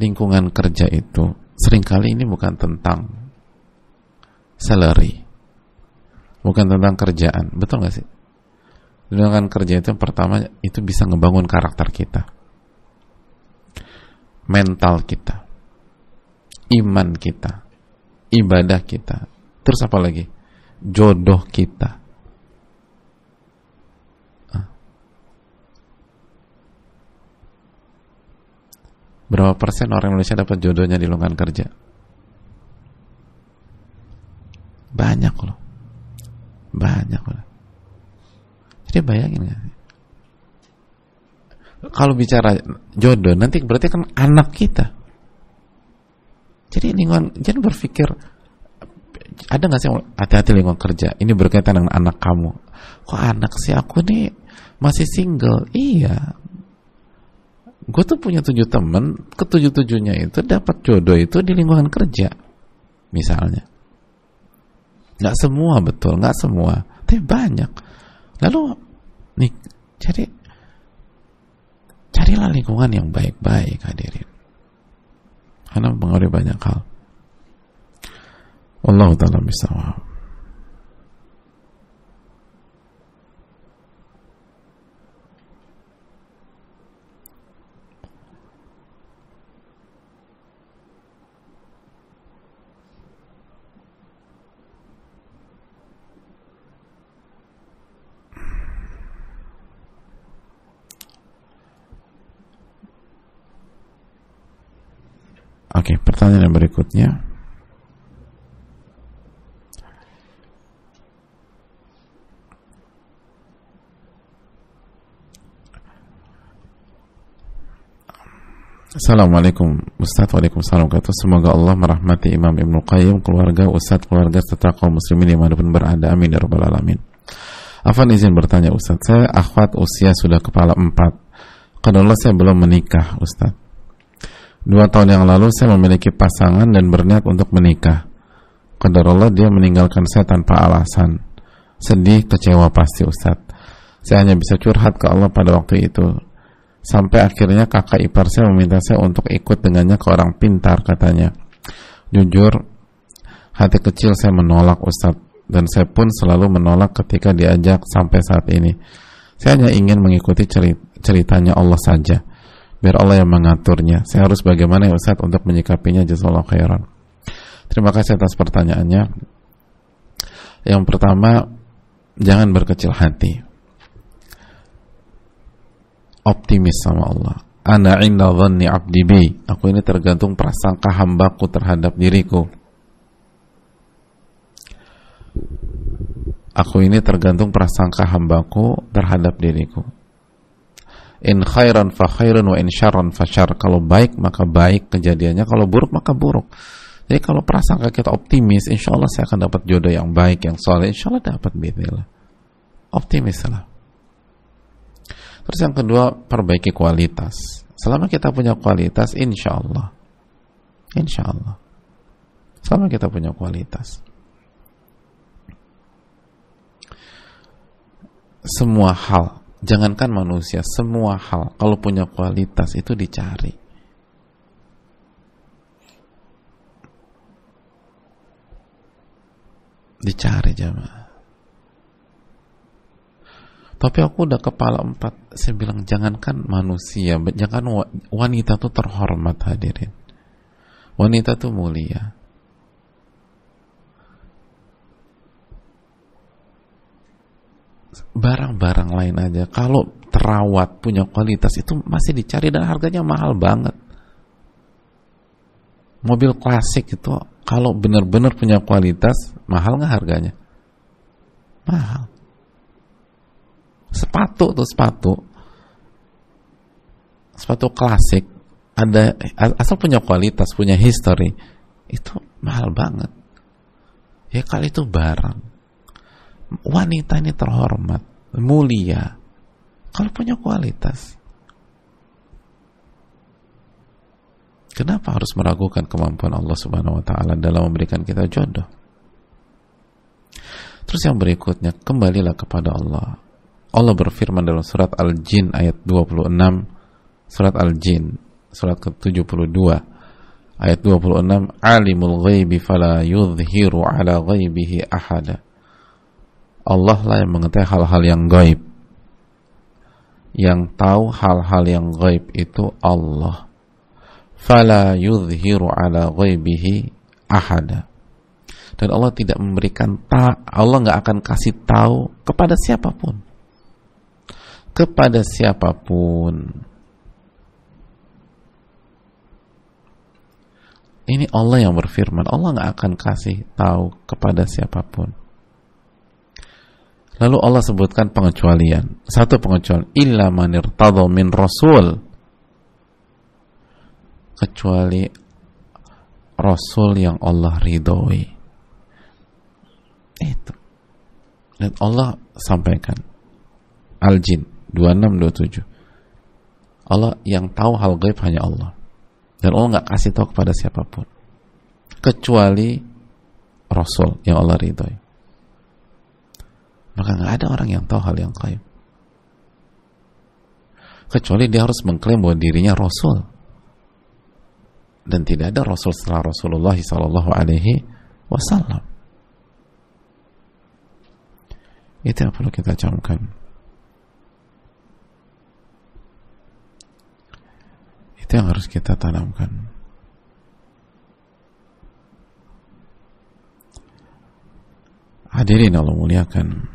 lingkungan kerja itu seringkali ini bukan tentang salary bukan tentang kerjaan betul nggak sih lingkungan kerja itu yang pertama itu bisa ngebangun karakter kita mental kita iman kita ibadah kita terus apa lagi jodoh kita Berapa persen orang Indonesia dapat jodohnya di lingkungan kerja? Banyak loh. Banyak loh. Jadi bayangin gak Kalau bicara jodoh, nanti berarti kan anak kita. Jadi lingkungan, jangan berpikir ada nggak sih hati-hati lingkungan kerja ini berkaitan dengan anak kamu kok anak sih aku nih masih single iya gue tuh punya tujuh temen ketujuh tujuhnya itu dapat jodoh itu di lingkungan kerja misalnya nggak semua betul nggak semua tapi banyak lalu nih cari carilah lingkungan yang baik-baik hadirin karena mengalami banyak hal Allah taala bisa Oke, okay, pertanyaan berikutnya. Assalamualaikum Ustaz Waalaikumsalam Semoga Allah merahmati Imam Ibnu Qayyim Keluarga Ustaz Keluarga serta kaum muslimin yang Dimanapun berada Amin ya Rabbal Alamin Afan izin bertanya Ustaz Saya akhwat usia sudah kepala empat Kalau Allah saya belum menikah Ustaz dua tahun yang lalu saya memiliki pasangan dan berniat untuk menikah. Kedar Allah dia meninggalkan saya tanpa alasan. Sedih, kecewa pasti Ustadz. Saya hanya bisa curhat ke Allah pada waktu itu. Sampai akhirnya kakak ipar saya meminta saya untuk ikut dengannya ke orang pintar katanya. Jujur, hati kecil saya menolak Ustadz. Dan saya pun selalu menolak ketika diajak sampai saat ini. Saya hanya ingin mengikuti cerit ceritanya Allah saja biar Allah yang mengaturnya saya harus bagaimana ya Ustaz untuk menyikapinya jazakallahu khairan terima kasih atas pertanyaannya yang pertama jangan berkecil hati optimis sama Allah ana inda dhanni abdi bi aku ini tergantung prasangka hambaku terhadap diriku aku ini tergantung prasangka hambaku terhadap diriku in khairan fa khairan wa in syarran fa syar. Kalau baik maka baik kejadiannya, kalau buruk maka buruk. Jadi kalau prasangka kita optimis, insya Allah saya akan dapat jodoh yang baik, yang soleh, insya Allah dapat bismillah. Optimis lah. Terus yang kedua, perbaiki kualitas. Selama kita punya kualitas, insya Allah. Insya Allah. Selama kita punya kualitas. Semua hal jangankan manusia, semua hal kalau punya kualitas itu dicari. Dicari jamaah. Tapi aku udah kepala empat. Saya bilang jangankan manusia, jangan wanita tuh terhormat hadirin. Wanita tuh mulia. barang-barang lain aja kalau terawat punya kualitas itu masih dicari dan harganya mahal banget mobil klasik itu kalau benar-benar punya kualitas mahal nggak harganya mahal sepatu tuh sepatu sepatu klasik ada asal punya kualitas punya history itu mahal banget ya kali itu barang wanita ini terhormat, mulia, kalau punya kualitas. Kenapa harus meragukan kemampuan Allah Subhanahu wa taala dalam memberikan kita jodoh? Terus yang berikutnya, kembalilah kepada Allah. Allah berfirman dalam surat Al-Jin ayat 26, surat Al-Jin, surat ke-72 ayat 26, "Alimul ghaibi fala yudhiru ala ghaibihi ahada." Allah lah yang mengetahui hal-hal yang gaib. Yang tahu hal-hal yang gaib itu Allah. Fala yudhiru ala gaibihi ahada. Dan Allah tidak memberikan ta Allah nggak akan kasih tahu kepada siapapun. Kepada siapapun. Ini Allah yang berfirman. Allah nggak akan kasih tahu kepada siapapun. Lalu Allah sebutkan pengecualian. Satu pengecualian, illa manir min rasul. Kecuali rasul yang Allah ridhoi. Itu. Dan Allah sampaikan. Al-Jin 2627. Allah yang tahu hal gaib hanya Allah. Dan Allah nggak kasih tahu kepada siapapun. Kecuali Rasul yang Allah ridhoi maka nggak ada orang yang tahu hal yang lain kecuali dia harus mengklaim bahwa dirinya rasul dan tidak ada rasul setelah Rasulullah sallallahu alaihi wasallam itu yang perlu kita camkan itu yang harus kita tanamkan hadirin Allah muliakan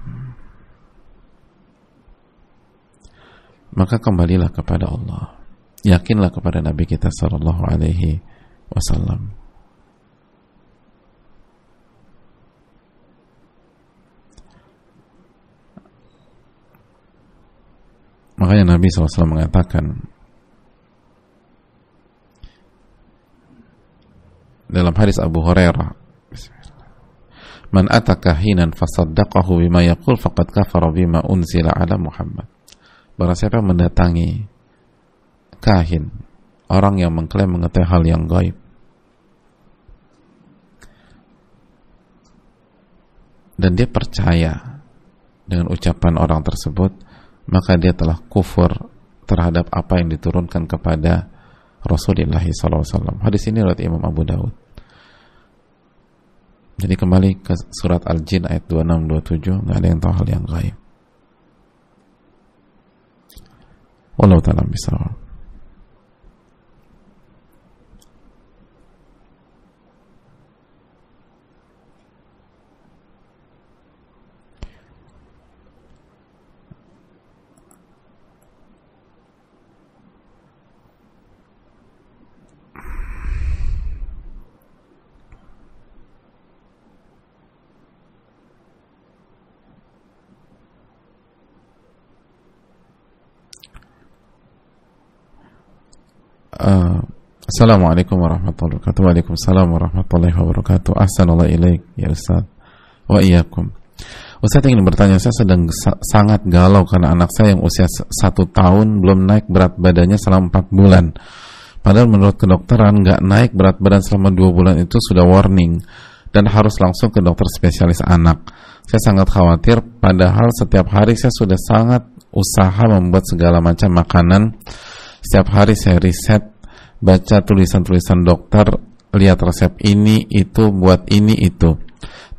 maka kembalilah kepada Allah yakinlah kepada Nabi kita Shallallahu Alaihi Wasallam Makanya Nabi SAW mengatakan dalam hadis Abu Hurairah Man ataka hinan fasaddaqahu bima yaqul faqad kafara bima unzila ala Muhammad Barang siapa yang mendatangi kahin, orang yang mengklaim mengetahui hal yang gaib. Dan dia percaya dengan ucapan orang tersebut, maka dia telah kufur terhadap apa yang diturunkan kepada Rasulullah SAW. Hadis ini oleh Imam Abu Daud. Jadi kembali ke surat Al-Jin ayat 26-27, nggak ada yang tahu hal yang gaib. والله تعالى بصراحة Eh, Assalamualaikum warahmatullahi wabarakatuh. Waalaikumsalam warahmatullahi wabarakatuh. Assalamualaikum ilaik ya Ustaz. Wa iyyakum. Ustaz ingin bertanya, saya sedang sangat galau karena anak saya yang usia satu tahun belum naik berat badannya selama 4 bulan. Padahal menurut kedokteran nggak naik berat badan selama 2 bulan itu sudah warning dan harus langsung ke dokter spesialis anak. Saya sangat khawatir padahal setiap hari saya sudah sangat usaha membuat segala macam makanan setiap hari saya riset baca tulisan-tulisan dokter, lihat resep ini, itu, buat ini, itu.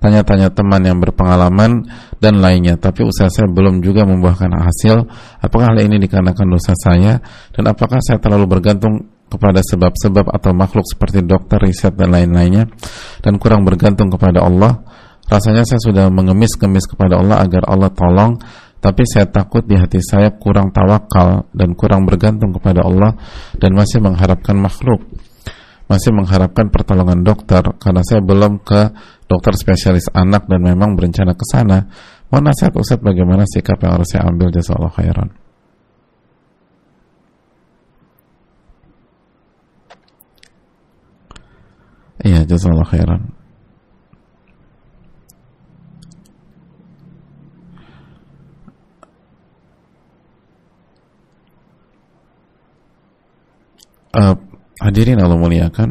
Tanya-tanya teman yang berpengalaman dan lainnya. Tapi usaha saya belum juga membuahkan hasil. Apakah hal ini dikarenakan dosa saya? Dan apakah saya terlalu bergantung kepada sebab-sebab atau makhluk seperti dokter, riset, dan lain-lainnya dan kurang bergantung kepada Allah rasanya saya sudah mengemis-kemis kepada Allah agar Allah tolong tapi saya takut di hati saya kurang tawakal dan kurang bergantung kepada Allah dan masih mengharapkan makhluk masih mengharapkan pertolongan dokter karena saya belum ke dokter spesialis anak dan memang berencana ke sana mohon nasihat Ustaz bagaimana sikap yang harus saya ambil allah khairan iya allah khairan uh, hadirin Allah muliakan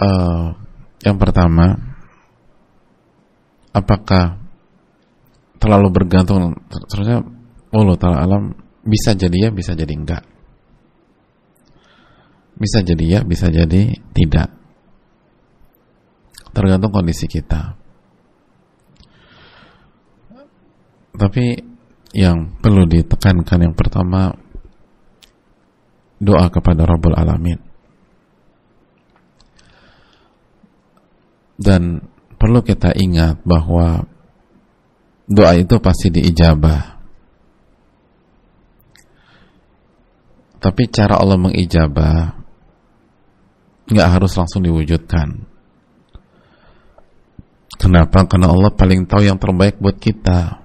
uh, yang pertama apakah terlalu bergantung terusnya Allah taala alam bisa jadi ya bisa jadi enggak bisa jadi ya bisa jadi tidak tergantung kondisi kita tapi yang perlu ditekankan yang pertama doa kepada Rabbul Alamin dan perlu kita ingat bahwa doa itu pasti diijabah tapi cara Allah mengijabah nggak harus langsung diwujudkan Kenapa? Karena Allah paling tahu yang terbaik buat kita.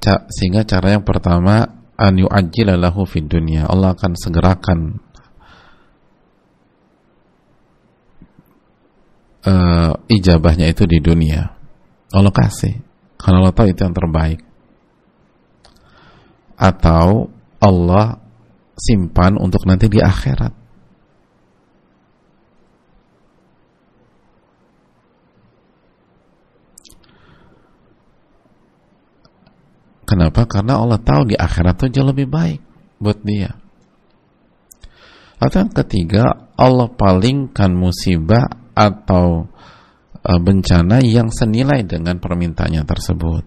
Ca sehingga cara yang pertama an yu'ajjila lahu fid dunya. Allah akan segerakan uh, ijabahnya itu di dunia. Allah kasih. Karena Allah tahu itu yang terbaik. Atau Allah simpan untuk nanti di akhirat. Kenapa? Karena Allah tahu di akhirat itu jauh lebih baik buat dia. Atau yang ketiga, Allah palingkan musibah atau e, bencana yang senilai dengan permintaannya tersebut.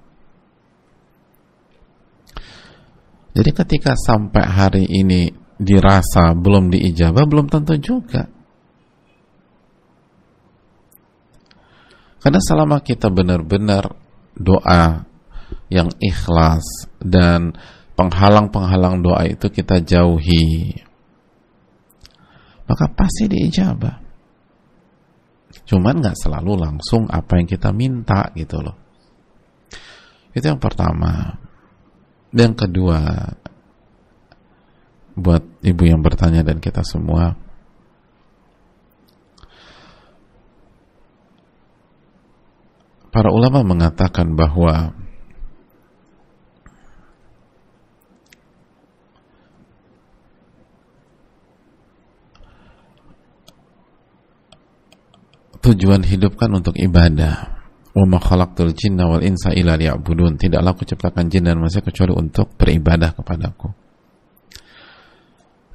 Jadi ketika sampai hari ini dirasa belum diijabah, belum tentu juga. Karena selama kita benar-benar doa yang ikhlas dan penghalang-penghalang doa itu kita jauhi maka pasti diijabah cuman nggak selalu langsung apa yang kita minta gitu loh itu yang pertama yang kedua buat ibu yang bertanya dan kita semua para ulama mengatakan bahwa tujuan hidup kan untuk ibadah. Wa khalaqtul jinna wal insa illa liya'budun. Tidaklah aku ciptakan jin dan manusia kecuali untuk beribadah kepadaku.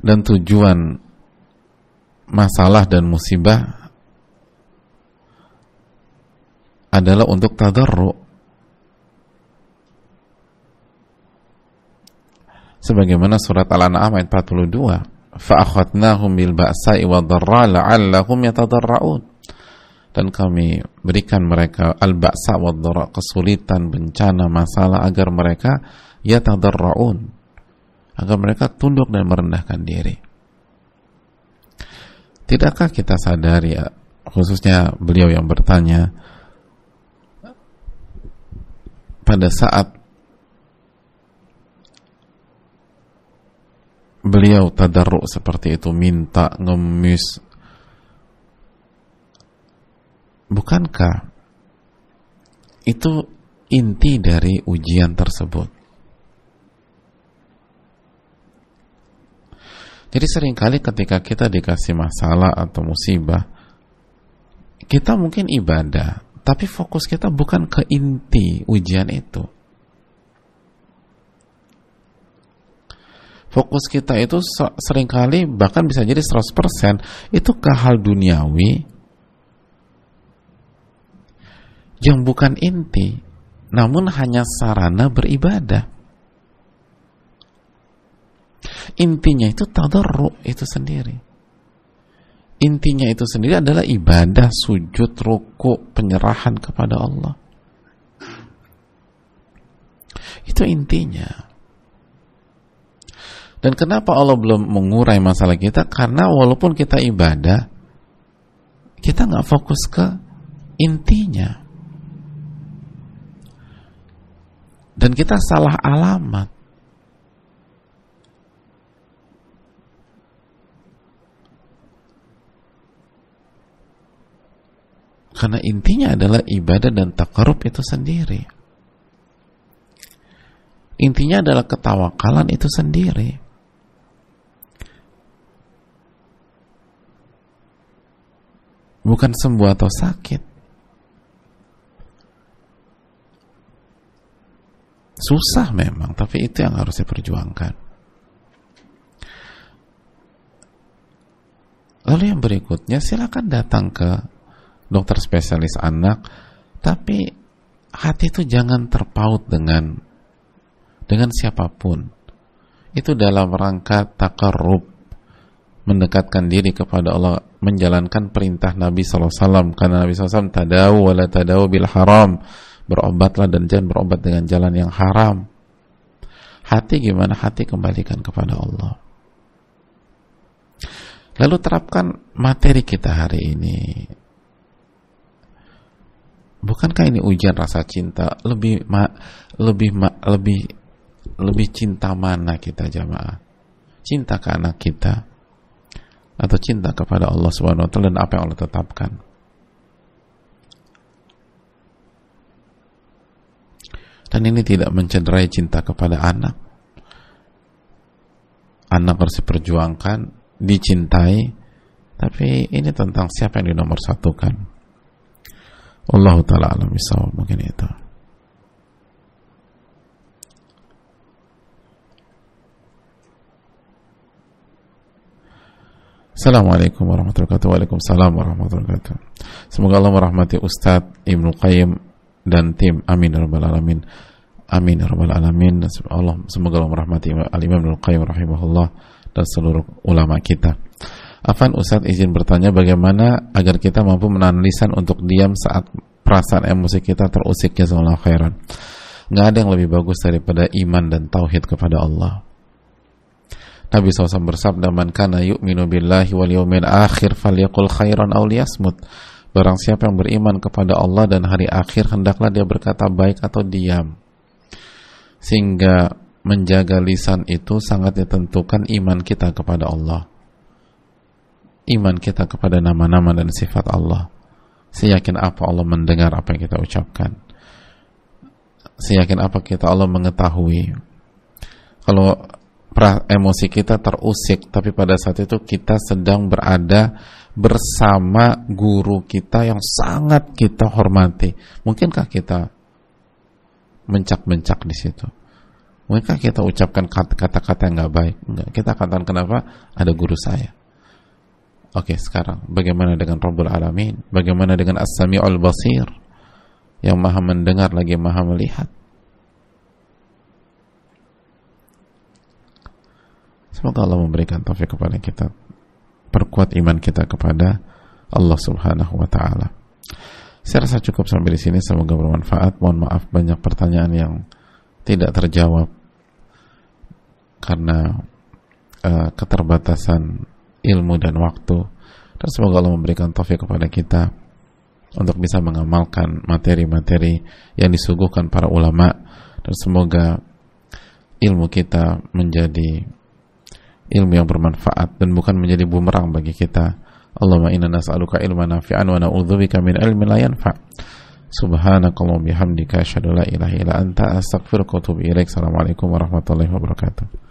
Dan tujuan masalah dan musibah adalah untuk tadarru sebagaimana surat Al-An'am ayat 42 Faakhatnahum bil ba'sa'i wad dharra la'allahum yatadarra'un dan kami berikan mereka al-ba'sa wa kesulitan, bencana, masalah agar mereka yatadarraun agar mereka tunduk dan merendahkan diri. Tidakkah kita sadari ya, khususnya beliau yang bertanya pada saat beliau tadarruk seperti itu minta ngemis Bukankah itu inti dari ujian tersebut? Jadi seringkali ketika kita dikasih masalah atau musibah, kita mungkin ibadah, tapi fokus kita bukan ke inti ujian itu. Fokus kita itu seringkali bahkan bisa jadi 100% itu ke hal duniawi yang bukan inti, namun hanya sarana beribadah. Intinya itu tadarru itu sendiri. Intinya itu sendiri adalah ibadah, sujud, ruku, penyerahan kepada Allah. Itu intinya. Dan kenapa Allah belum mengurai masalah kita? Karena walaupun kita ibadah, kita nggak fokus ke intinya. Dan kita salah alamat. Karena intinya adalah ibadah dan takarub itu sendiri. Intinya adalah ketawakalan itu sendiri. Bukan sembuh atau sakit. Susah memang, tapi itu yang harus diperjuangkan. Lalu yang berikutnya, silakan datang ke dokter spesialis anak, tapi hati itu jangan terpaut dengan dengan siapapun. Itu dalam rangka takarub mendekatkan diri kepada Allah, menjalankan perintah Nabi SAW, karena Nabi SAW tadawu wala tadawu bil haram, berobatlah dan jangan berobat dengan jalan yang haram hati gimana hati kembalikan kepada Allah lalu terapkan materi kita hari ini bukankah ini ujian rasa cinta lebih ma, lebih ma, lebih lebih cinta mana kita jamaah cinta ke anak kita atau cinta kepada Allah Subhanahu wa taala dan apa yang Allah tetapkan dan ini tidak mencederai cinta kepada anak anak harus diperjuangkan dicintai tapi ini tentang siapa yang dinomor satukan Allah Ta'ala alam mungkin itu Assalamualaikum warahmatullahi wabarakatuh Waalaikumsalam warahmatullahi wabarakatuh Semoga Allah merahmati Ustadz Ibnu Qayyim dan tim. Amin ya rabbal alamin. Amin ya rabbal alamin. Allah semoga Allah merahmati Al Imam Al Qayyim rahimahullah dan seluruh ulama kita. Afan Ustadz izin bertanya bagaimana agar kita mampu menahan lisan untuk diam saat perasaan emosi kita terusik ya khairan. Nggak ada yang lebih bagus daripada iman dan tauhid kepada Allah. Nabi SAW bersabda, Man kana yu'minu billahi wal yawmil akhir falyakul khairan aw liyasmut. Barang siapa yang beriman kepada Allah dan hari akhir hendaklah dia berkata baik atau diam. Sehingga menjaga lisan itu sangat ditentukan iman kita kepada Allah. Iman kita kepada nama-nama dan sifat Allah. Seyakin apa Allah mendengar apa yang kita ucapkan. Seyakin apa kita Allah mengetahui. Kalau emosi kita terusik tapi pada saat itu kita sedang berada bersama guru kita yang sangat kita hormati. Mungkinkah kita mencak-mencak di situ? Mungkinkah kita ucapkan kata-kata yang nggak baik? Enggak. Kita katakan kenapa? Ada guru saya. Oke, sekarang bagaimana dengan Rabbul Alamin? Bagaimana dengan As-Sami'ul Basir? Yang maha mendengar lagi maha melihat. Semoga Allah memberikan taufik kepada kita perkuat iman kita kepada Allah Subhanahu wa taala. Saya rasa cukup sampai di sini semoga bermanfaat. Mohon maaf banyak pertanyaan yang tidak terjawab karena uh, keterbatasan ilmu dan waktu. Dan semoga Allah memberikan taufik kepada kita untuk bisa mengamalkan materi-materi yang disuguhkan para ulama dan semoga ilmu kita menjadi ilmu yang bermanfaat dan bukan menjadi bumerang bagi kita Allahumma inna nas'aluka ilman nafi'an wa na'udzubika min ilmin la yanfa' subhanakallahumma bihamdika asyhadu la ilaha illa anta astaghfiruka wa atubu ilaik assalamualaikum warahmatullahi wabarakatuh